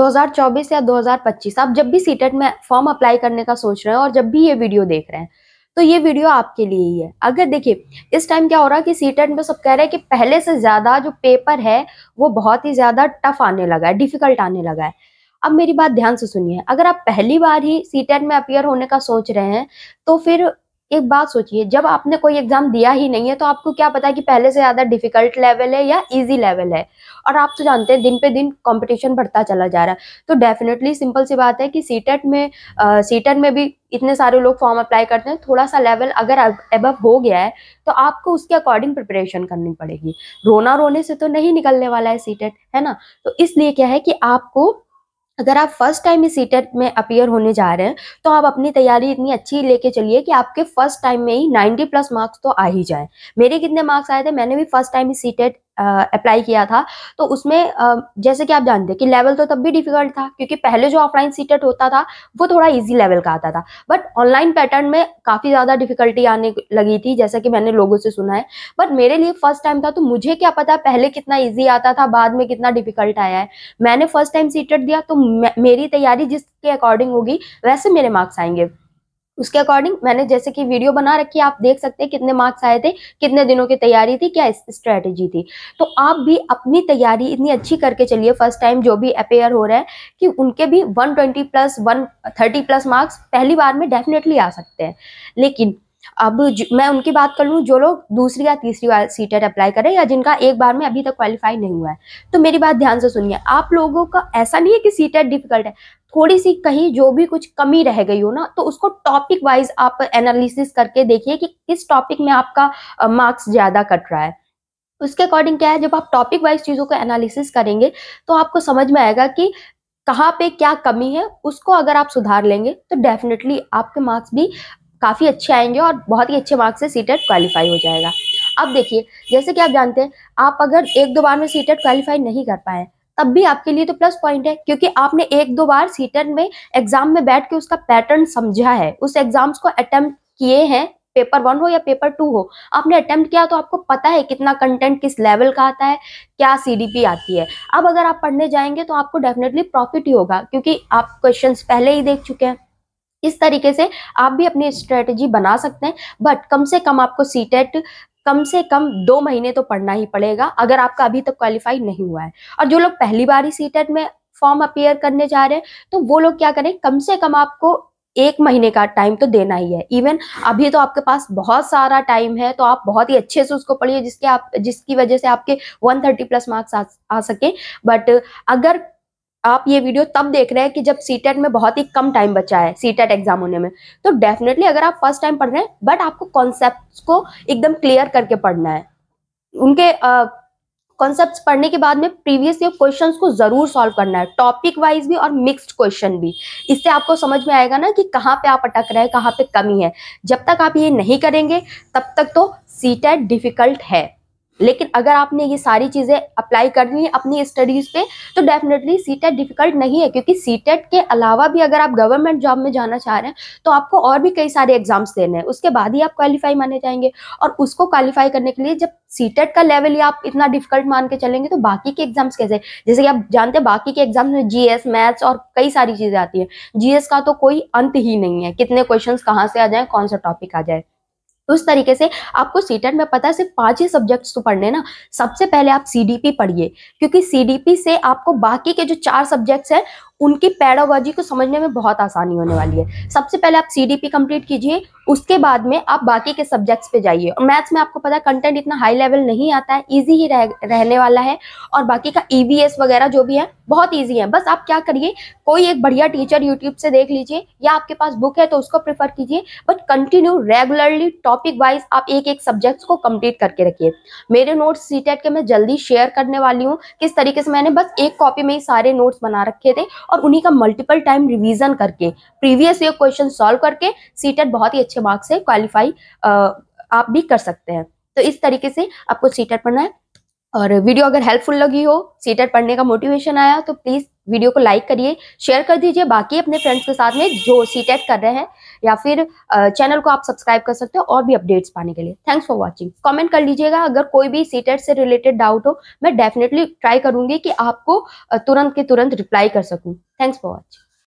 2024 या 2025 आप जब भी सीटेट e में फॉर्म अप्लाई करने का सोच रहे हैं और जब भी ये वीडियो देख रहे हैं तो ये वीडियो आपके लिए ही है अगर देखिए इस टाइम क्या हो रहा है कि सीटेट e में सब कह रहे हैं कि पहले से ज़्यादा जो पेपर है वो बहुत ही ज़्यादा टफ आने लगा है डिफ़िकल्ट आने लगा है अब मेरी बात ध्यान से सुनिए अगर आप पहली बार ही सीटेट e में अपियर होने का सोच रहे हैं तो फिर एक बात सोचिए जब आपने कोई एग्जाम दिया ही नहीं है तो आपको क्या पता है कि पहले से ज्यादा डिफिकल्ट लेवल है या इजी लेवल है और आप तो जानते हैं दिन पे दिन कंपटीशन बढ़ता चला जा रहा है तो डेफिनेटली सिंपल सी बात है कि सीटेट e में सीटेट e में भी इतने सारे लोग फॉर्म अप्लाई करते हैं थोड़ा सा लेवल अगर एबव हो गया है तो आपको उसके अकॉर्डिंग प्रिपरेशन करनी पड़ेगी रोना रोने से तो नहीं निकलने वाला है सीटेट e है ना तो इसलिए क्या है कि आपको अगर आप फर्स्ट टाइम इस सीटेट में अपियर होने जा रहे हैं तो आप अपनी तैयारी इतनी अच्छी लेके चलिए कि आपके फर्स्ट टाइम में ही 90 प्लस मार्क्स तो आ ही जाए मेरे कितने मार्क्स आए थे मैंने भी फर्स्ट टाइम इस सीटेट अप्लाई किया था तो उसमें uh, जैसे कि आप जानते हैं कि लेवल तो तब भी डिफिकल्ट था क्योंकि पहले जो ऑफलाइन सीटेट होता था वो थोड़ा इजी लेवल का आता था बट ऑनलाइन पैटर्न में काफ़ी ज़्यादा डिफिकल्टी आने लगी थी जैसा कि मैंने लोगों से सुना है बट मेरे लिए फर्स्ट टाइम था तो मुझे क्या पता पहले कितना ईजी आता था बाद में कितना डिफिकल्ट आया है मैंने फर्स्ट टाइम सीटेट दिया तो मेरी तैयारी जिसके अकॉर्डिंग होगी वैसे मेरे मार्क्स आएंगे उसके अकॉर्डिंग मैंने जैसे कि वीडियो बना रखी आप देख सकते हैं कितने मार्क्स आए थे कितने दिनों की तैयारी थी क्या स्ट्रैटेजी थी तो आप भी अपनी तैयारी इतनी अच्छी करके चलिए फर्स्ट टाइम जो भी अपेयर हो रहा है कि उनके भी 120 प्लस 130 प्लस मार्क्स पहली बार में डेफिनेटली आ सकते हैं लेकिन अब मैं उनकी बात कर लूँ जो लोग दूसरी या तीसरी बार सीटेट अप्लाई करें या जिनका एक बार में अभी तक क्वालिफाई नहीं हुआ है तो मेरी बात ध्यान से सुनिए आप लोगों का ऐसा नहीं है कि सीटेट डिफिकल्ट है थोड़ी सी कहीं जो भी कुछ कमी रह गई हो ना तो उसको टॉपिक वाइज आप एनालिसिस करके देखिए कि किस टॉपिक में आपका मार्क्स ज़्यादा कट रहा है उसके अकॉर्डिंग क्या है जब आप टॉपिक वाइज चीज़ों को एनालिसिस करेंगे तो आपको समझ में आएगा कि कहाँ पे क्या कमी है उसको अगर आप सुधार लेंगे तो डेफिनेटली आपके मार्क्स भी काफ़ी अच्छे आएंगे और बहुत ही अच्छे मार्क्स से सी टेट क्वालिफाई हो जाएगा अब देखिए जैसे कि आप जानते हैं आप अगर एक दो बार में सी टेट क्वालिफाई नहीं कर पाए तब भी आपके लिए तो प्लस पॉइंट है क्योंकि आपने एक दो बार सीटेट e में एग्जाम में बैठ के उसका पैटर्न समझा है उस एग्जाम्स को अटेम्प्ट किए हैं पेपर वन हो या पेपर टू हो आपने अटेम्प्ट किया तो आपको पता है कितना कंटेंट किस लेवल का आता है क्या सीडीपी आती है अब अगर आप पढ़ने जाएंगे तो आपको डेफिनेटली प्रॉफिट ही होगा क्योंकि आप क्वेश्चंस पहले ही देख चुके हैं इस तरीके से आप भी अपनी स्ट्रेटजी बना सकते हैं बट कम से कम आपको सी टेट e कम से कम दो महीने तो पढ़ना ही पड़ेगा अगर आपका अभी तक तो क्वालिफाई नहीं हुआ है और जो लोग पहली बार ही सी e में फॉर्म अपेयर करने जा रहे हैं तो वो लोग क्या करें कम से कम आपको एक महीने का टाइम तो देना ही है इवन अभी तो आपके पास बहुत सारा टाइम है तो आप बहुत ही अच्छे से उसको पढ़िए जिसके आप जिसकी वजह से आपके 130 प्लस मार्क्स आ, आ सके बट अगर आप ये वीडियो तब देख रहे हैं कि जब सी e में बहुत ही कम टाइम बचा है सी एग्जाम e होने में तो डेफिनेटली अगर आप फर्स्ट टाइम पढ़ रहे हैं बट आपको कॉन्सेप्ट को एकदम क्लियर करके पढ़ना है उनके कॉन्सेप्ट पढ़ने के बाद में प्रीवियस ईयर क्वेश्चन को जरूर सॉल्व करना है टॉपिक वाइज भी और मिक्सड क्वेश्चन भी इससे आपको समझ में आएगा ना कि कहाँ पे आप अटक रहे हैं कहाँ पे कमी है जब तक आप ये नहीं करेंगे तब तक तो सी डिफिकल्ट e है लेकिन अगर आपने ये सारी चीज़ें अप्लाई करनी है अपनी स्टडीज़ पे तो डेफिनेटली सी टेट डिफ़िकल्ट नहीं है क्योंकि सी टेट e के अलावा भी अगर आप गवर्नमेंट जॉब में जाना चाह रहे हैं तो आपको और भी कई सारे एग्जाम्स देने हैं उसके बाद ही आप क्वालिफाई माने जाएंगे और उसको क्वालिफाई करने के लिए जब सी टेट e का लेवल ही आप इतना डिफिकल्ट मान के चलेंगे तो बाकी के एग्जाम्स कैसे जैसे कि आप जानते हैं बाकी के एग्जाम्स में जी मैथ्स और कई सारी चीज़ें आती हैं जी का तो कोई अंत ही नहीं है कितने क्वेश्चन कहाँ से आ जाए कौन सा टॉपिक आ जाए तो तरीके से आपको सीटेट e में पता है सिर्फ पांच ही सब्जेक्ट्स तो पढ़ने ना सबसे पहले आप सीडीपी पढ़िए क्योंकि सीडीपी से आपको बाकी के जो चार सब्जेक्ट्स हैं उनकी पैडोगॉजी को समझने में बहुत आसानी होने वाली है सबसे पहले आप सीडीपी कंप्लीट कीजिए उसके बाद में आप बाकी के सब्जेक्ट्स पे जाइए और मैथ्स में आपको पता है कंटेंट इतना हाई लेवल नहीं आता है ईजी ही रह, रहने वाला है और बाकी का ईवीएस e वगैरह जो भी है बहुत ईजी है बस आप क्या करिए कोई एक बढ़िया टीचर यूट्यूब से देख लीजिए या आपके पास बुक है तो उसको प्रेफर कीजिए but continue regularly topic wise आप एक एक सब्जेक्ट्स को कंप्लीट करके रखिए मेरे नोट्स सी के मैं जल्दी शेयर करने वाली हूँ किस तरीके से मैंने बस एक कॉपी में ही सारे नोट्स बना रखे थे और उन्हीं का मल्टीपल टाइम रिवीजन करके प्रीवियस ईयर क्वेश्चन सॉल्व करके सीटेट e बहुत ही अच्छे मार्क्स से क्वालिफाई आप भी कर सकते हैं तो इस तरीके से आपको सीटेट e पढ़ना है और वीडियो अगर हेल्पफुल लगी हो सीटेट पढ़ने का मोटिवेशन आया तो प्लीज़ वीडियो को लाइक करिए शेयर कर दीजिए बाकी अपने फ्रेंड्स के साथ में जो सीटेट e कर रहे हैं या फिर चैनल को आप सब्सक्राइब कर सकते हो और भी अपडेट्स पाने के लिए थैंक्स फॉर वॉचिंग कमेंट कर लीजिएगा अगर कोई भी सीटेट e से रिलेटेड डाउट हो मैं डेफिनेटली ट्राई करूंगी कि आपको तुरंत के तुरंत रिप्लाई कर सकूँ थैंक्स फॉर वॉचिंग